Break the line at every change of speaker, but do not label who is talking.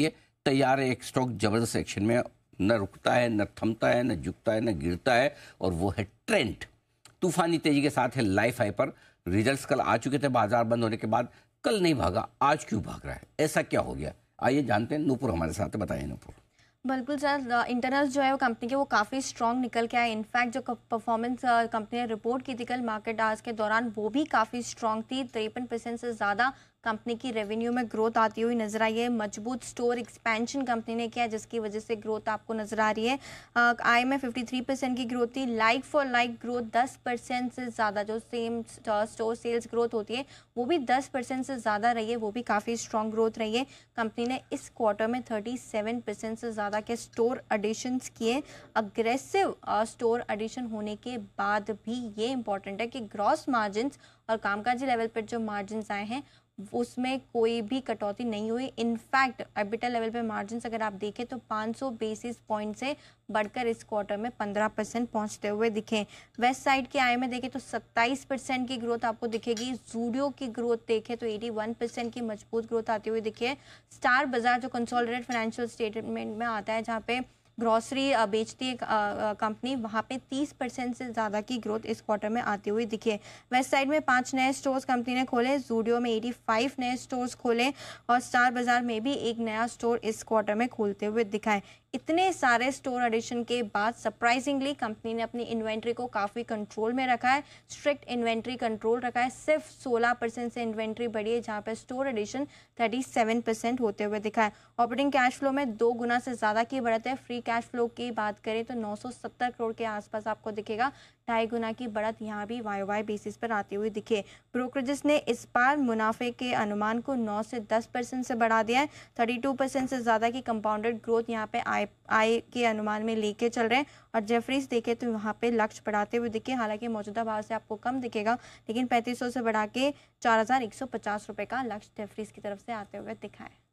ये तैयार एक स्टॉक जबरदस्त एक्शन में न रुकता है न थमता है न झुकता है न गिरता है और वो है ट्रेंड तूफानी तेजी के साथ है लाइफ आई पर रिजल्ट्स कल आ चुके थे बाजार बंद होने के बाद कल नहीं भागा आज क्यों भाग रहा है ऐसा क्या हो गया आइए जानते हैं नूपुर हमारे साथ तो बताइए नूपुर
बिल्कुल सर इंटरनल्स जो है वो कंपनी के वो काफ़ी स्ट्रॉन्ग निकल के आए इनफैक्ट जो परफॉर्मेंस कंपनी ने रिपोर्ट की थी कल मार्केट आज के दौरान वो भी काफ़ी स्ट्रॉन्ग थी तिरपन परसेंट से ज़्यादा कंपनी की रेवेन्यू में ग्रोथ आती हुई नजर आई है मजबूत स्टोर एक्सपेंशन कंपनी ने किया जिसकी वजह से ग्रोथ आपको नजर आ रही है आई में फिफ्टी थ्री परसेंट की ग्रोथ थी लाइक फॉर लाइक ग्रोथ दस परसेंट से ज़्यादा जो सेम स्टोर सेल्स ग्रोथ होती है वो भी दस परसेंट से ज़्यादा रही है वो भी काफ़ी स्ट्रॉन्ग ग्रोथ रही है कंपनी ने इस क्वार्टर में थर्टी सेवन परसेंट से ज़्यादा के स्टोर एडिशन किए अग्रेसिव स्टोर एडिशन होने के बाद भी ये इंपॉर्टेंट है कि ग्रॉस मार्जिन और कामकाजी लेवल पर जो मार्जिन आए हैं उसमें कोई भी कटौती नहीं हुई इनफैक्ट एबिटा लेवल पे मार्जिन अगर आप देखें तो 500 बेसिस पॉइंट से बढ़कर इस क्वार्टर में 15 परसेंट पहुँचते हुए दिखें वेस्ट साइड के आय में देखें तो 27 परसेंट की ग्रोथ आपको दिखेगी जूडियो की ग्रोथ देखें तो 81 परसेंट की मजबूत ग्रोथ आती हुई दिखे स्टार बाजार जो कंसोलिडेट फाइनेंशियल स्टेटमेंट में आता है जहाँ पे ग्रॉसरी uh, बेचती है कंपनी uh, uh, वहाँ पे 30 परसेंट से ज़्यादा की ग्रोथ इस क्वार्टर में आती हुई दिखे वेस्ट साइड में पांच नए स्टोर्स कंपनी ने खोले जूडियो में 85 नए स्टोर्स खोले और स्टार बाजार में भी एक नया स्टोर इस क्वार्टर में खोलते हुए दिखाए इतने सारे स्टोर एडिशन के बाद सरप्राइजिंगली कंपनी ने अपनी इन्वेंट्री को काफ़ी कंट्रोल में रखा है स्ट्रिक्ट इन्वेंट्री कंट्रोल रखा है सिर्फ 16 परसेंट से इन्वेंट्री बढ़ी है जहाँ पर स्टोर एडिशन 37 परसेंट होते हुए दिखा है ऑपरेटिंग कैश फ्लो में दो गुना से ज़्यादा की बढ़त है फ्री कैश फ्लो की बात करें तो नौ करोड़ के आसपास आपको दिखेगा ढाई गुना की बढ़त यहाँ भी वाई वाई बेसिस पर आती हुई दिखे ब्रोकरेजेस ने इस बार मुनाफे के अनुमान को नौ से दस परसेंट से बढ़ा दिया है थर्टी परसेंट से ज़्यादा की कंपाउंडेड ग्रोथ यहाँ पे आई आय के अनुमान में लेके चल रहे हैं और जेफरीज देखे तो यहाँ पे लक्ष्य बढ़ाते हुए दिखे हालांकि मौजूदा भाव से आपको कम दिखेगा लेकिन पैंतीस से बढ़ा के चार हज़ार का लक्ष्य जेफरीज की तरफ से आते हुए दिखाए